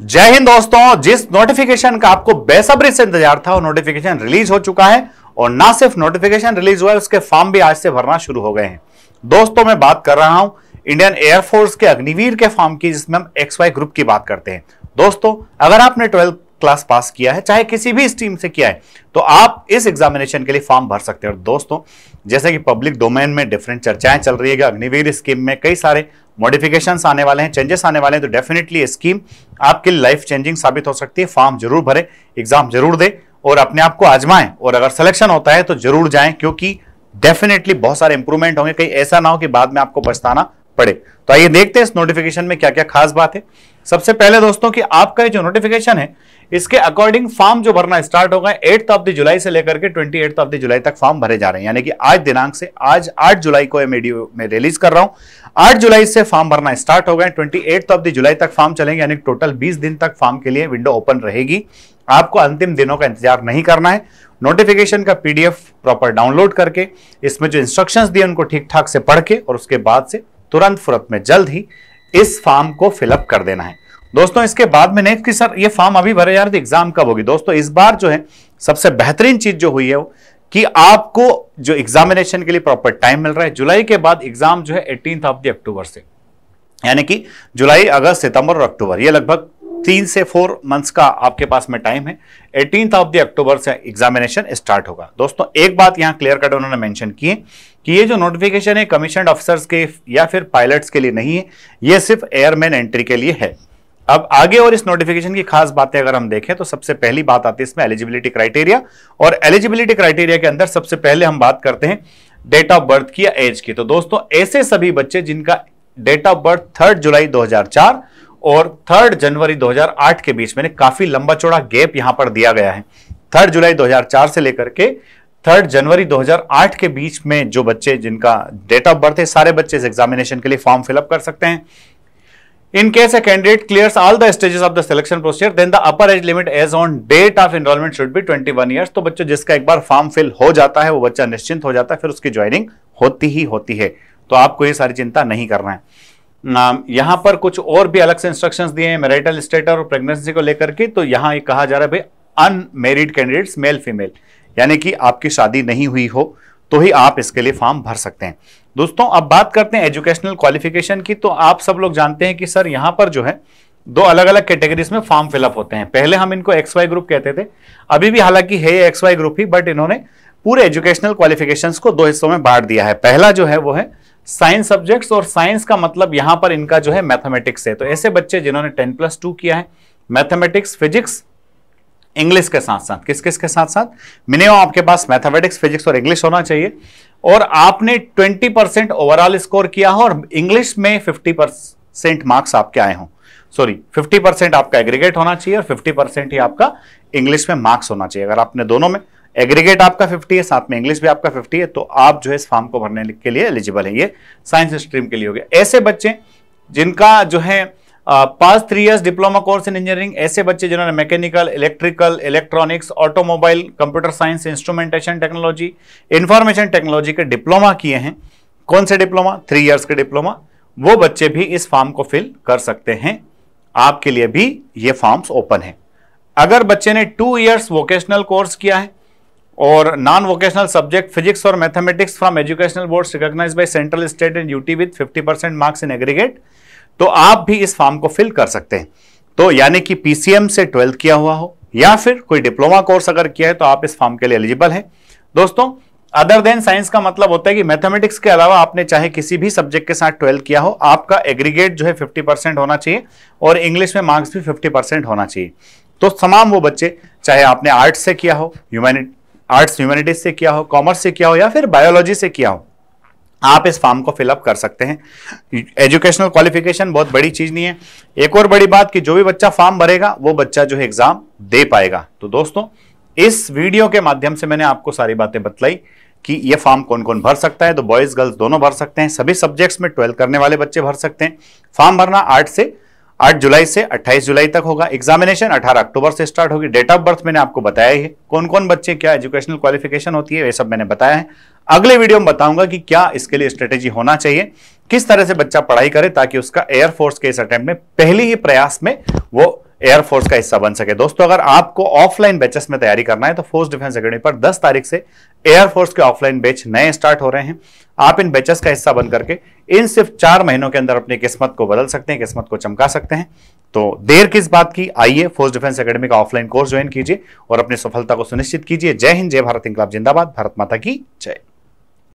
जय हिंद दोस्तों जिस नोटिफिकेशन का आपको बेसब्री से इंतजार था वो नोटिफिकेशन रिलीज हो चुका है और ना सिर्फ नोटिफिकेशन रिलीज हुआ है उसके फॉर्म भी आज से भरना शुरू हो गए हैं दोस्तों मैं बात कर रहा हूं इंडियन एयरफोर्स के अग्निवीर के फॉर्म की जिसमें हम एक्स वाई ग्रुप की बात करते हैं दोस्तों अगर आपने ट्वेल्थ क्लास पास किया है चाहे किसी भी स्ट्रीम से किया है तो आप इस एग्जामिनेशन के लिए फॉर्म भर सकते हैं और दोस्तों जैसे कि पब्लिक डोमेन में डिफरेंट चर्चाएं चल रही है अग्निवीर स्कीम में कई सारे मॉडिफिकेशन आने वाले हैं चेंजेस आने वाले हैं तो डेफिनेटली स्कीम आपके लाइफ चेंजिंग साबित हो सकती है फॉर्म जरूर भरे एग्जाम जरूर दे और अपने आप को आजमाएं और अगर सिलेक्शन होता है तो जरूर जाए क्योंकि डेफिनेटली बहुत सारे इंप्रूवमेंट होंगे कहीं ऐसा ना हो कि बाद में आपको पछताना पड़े तो आइए देखते हैं इस नोटिफिकेशन में क्या क्या खास बात है सबसे पहले दोस्तों कि आपका जो नोटिफिकेशन है इसके अकॉर्डिंग फॉर्म जो भरना स्टार्ट होगा एट्थ ऑफ द जुलाई से लेकर के twenty eighth of the July तक फॉर्म भरे जा रहे हैं यानी कि आज दिनांक से आज आठ जुलाई को में रिलीज कर रहा हूं आठ जुलाई से फॉर्म भरना स्टार्ट होगा twenty eighth of the July तक फॉर्म चलेंगे यानी टोटल बीस दिन तक फॉर्म के लिए विंडो ओपन रहेगी आपको अंतिम दिनों का इंतजार नहीं करना है नोटिफिकेशन का पीडीएफ प्रॉपर डाउनलोड करके इसमें जो इंस्ट्रक्शंस दिए उनको ठीक ठाक से पढ़ के और उसके बाद से तुरंत फुरत में जल्द ही इस फॉर्म को फिलअप कर देना है दोस्तों इसके बाद में नेक्स्ट कि सर ये फॉर्म अभी भरे जा रहे थे एग्जाम कब होगी दोस्तों इस बार जो है सबसे बेहतरीन चीज जो हुई है वो कि आपको जो एग्जामिनेशन के लिए प्रॉपर टाइम मिल रहा है जुलाई के बाद एग्जाम जो है एटीन ऑफ द अक्टूबर से यानी कि जुलाई अगस्त सितंबर और अक्टूबर ये लगभग तीन से फोर मंथ्स का आपके पास में टाइम है एटीन ऑफ द अक्टूबर से एग्जामिनेशन स्टार्ट होगा दोस्तों एक बात यहाँ क्लियर कट उन्होंने मेंशन की है कि ये जो नोटिफिकेशन है कमीशन ऑफिसर्स के या फिर पायलट्स के लिए नहीं है ये सिर्फ एयरमैन एंट्री के लिए है अब आगे और इस नोटिफिकेशन की खास बातें अगर हम देखें तो सबसे पहली बात आती है इसमें एलिजिबिलिटी क्राइटेरिया और एलिजिबिलिटी क्राइटेरिया के अंदर सबसे पहले हम बात करते हैं डेट ऑफ बर्थ की या एज की तो दोस्तों ऐसे सभी बच्चे जिनका date of birth third July 2004 और थर्ड जनवरी 2008 के बीच में काफी लंबा चौड़ा गैप यहां पर दिया गया है थर्ड जुलाई 2004 से लेकर के थर्ड जनवरी 2008 के बीच में जो बच्चे जिनका डेट ऑफ बर्थ है सारे बच्चे इस एग्जामिनेशन के लिए फॉर्म फिलअप कर सकते हैं In case a candidate clears all the stages of the selection procedure, then the upper age limit as on date of enrollment should be 21 years. तो बच्चों जिसका एक बार फॉर्म फिल हो जाता है वो बच्चा निश्चिंत हो जाता है फिर उसकी ज्वाइनिंग होती ही होती है तो आपको ये सारी चिंता नहीं करना है यहां पर कुछ और भी अलग से इंस्ट्रक्शन दिए हैं मैरिटल स्टेटस और प्रेगनेंसी को लेकर के तो यहां ये कहा जा रहा है भाई अनमेरिड कैंडिडेट मेल फीमेल यानी कि आपकी शादी नहीं हुई हो तो ही आप इसके लिए फॉर्म भर सकते हैं दोस्तों अब बात करते हैं एजुकेशनल क्वालिफिकेशन की तो आप सब लोग जानते हैं कि सर यहां पर जो है दो अलग अलग कैटेगरीज में फॉर्म फिलअप होते हैं पहले हम इनको एक्स वाई ग्रुप कहते थे अभी भी हालांकि है एक्स वाई ग्रुप ही बट इन्होंने पूरे एजुकेशनल क्वालिफिकेशन को दो हिस्सों में बांट दिया है पहला जो है वो है साइंस सब्जेक्ट्स और साइंस का मतलब यहां पर इनका जो है मैथमेटिक्स है तो ऐसे बच्चे जिन्होंने टेन प्लस टू किया है मैथमेटिक्स फिजिक्स इंग्लिश के साथ साथ किस किस के साथ साथ मिनिमम आपके पास मैथमेटिक्स फिजिक्स और इंग्लिश होना चाहिए और आपने 20 परसेंट ओवरऑल स्कोर किया हो और इंग्लिश में 50 परसेंट मार्क्स आपके आए हों सॉरी 50 परसेंट आपका एग्रीगेट होना चाहिए और 50 परसेंट ही आपका इंग्लिश में मार्क्स होना चाहिए अगर आपने दोनों में एग्रीगेट आपका 50 है साथ में इंग्लिश भी आपका 50 है तो आप जो है इस फॉर्म को भरने के लिए एलिजिबल है ये साइंस स्ट्रीम के लिए हो गया ऐसे बच्चे जिनका जो है पास three years diploma course in engineering ऐसे बच्चे जिन्होंने mechanical electrical electronics automobile computer science instrumentation technology information technology के डिप्लोमा किए हैं कौन से डिप्लोमा थ्री ईयर्स के डिप्लोमा वो बच्चे भी इस फॉर्म को फिल कर सकते हैं आपके लिए भी ये फॉर्म्स ओपन है अगर बच्चे ने टू ईयर्स वोकेशनल कोर्स किया है और नॉन वोकेशनल सब्जेक्ट फिजिक्स और mathematics from educational board recognise by central state and UT with 50 percent marks in aggregate तो आप भी इस फॉर्म को फिल कर सकते हैं तो यानी कि पीसीएम से ट्वेल्थ किया हुआ हो या फिर कोई डिप्लोमा कोर्स अगर किया है तो आप इस फॉर्म के लिए एलिजिबल है दोस्तों अदर देन साइंस का मतलब होता है कि मैथमेटिक्स के अलावा आपने चाहे किसी भी सब्जेक्ट के साथ ट्वेल्थ किया हो आपका एग्रीगेट जो है फिफ्टी परसेंट होना चाहिए और इंग्लिश में मार्क्स भी फिफ्टी परसेंट होना चाहिए तो तमाम वो बच्चे चाहे आपने आर्ट्स से किया हो ह्यूमैनिट आर्ट्स ह्यूमैनिटीज से किया हो कॉमर्स से किया हो या फिर बायोलॉजी से किया हो आप इस फॉर्म को फिलअप कर सकते हैं एजुकेशनल क्वालिफिकेशन बहुत बड़ी चीज़ नहीं है एक और बड़ी बात कि जो भी बच्चा फॉर्म भरेगा वो बच्चा जो है एग्ज़ाम दे पाएगा तो दोस्तों इस वीडियो के माध्यम से मैंने आपको सारी बातें बतलाई कि ये फॉर्म कौन कौन भर सकता है तो बॉयज़ गर्ल्स दोनों भर सकते हैं सभी सब्जेक्ट्स में ट्वेल्थ करने वाले बच्चे भर सकते हैं फॉर्म भरना आठ से 8 जुलाई से 28 जुलाई तक होगा एग्जामिनेशन 18 अक्टूबर से स्टार्ट होगी डेट ऑफ बर्थ मैंने आपको बताया ही कौन कौन बच्चे क्या एजुकेशनल क्वालिफिकेशन होती है ये सब मैंने बताया है अगले वीडियो में बताऊंगा कि क्या इसके लिए स्ट्रेटेजी होना चाहिए किस तरह से बच्चा पढ़ाई करे ताकि उसका एयरफोर्स के इस अटेम्प्ट में पहले ही प्रयास में वो एयरफोर्स का हिस्सा बन सके दोस्तों अगर आपको ऑफलाइन बैचेस में तैयारी करना है तो फोर्स डिफेंस अकेडमी पर 10 तारीख से एयरफोर्स के ऑफलाइन बैच नए स्टार्ट हो रहे हैं आप इन बैचेस का हिस्सा बन करके इन सिर्फ चार महीनों के अंदर अपनी किस्मत को बदल सकते हैं किस्मत को चमका सकते हैं तो देर किस बात की आइए फोर्स डिफेंस अकेडमी का ऑफलाइन कोर्स ज्वाइन कीजिए और अपनी सफलता को सुनिश्चित कीजिए जय हिंद जय भारत इंकलाब जिंदाबाद भारत माता की जय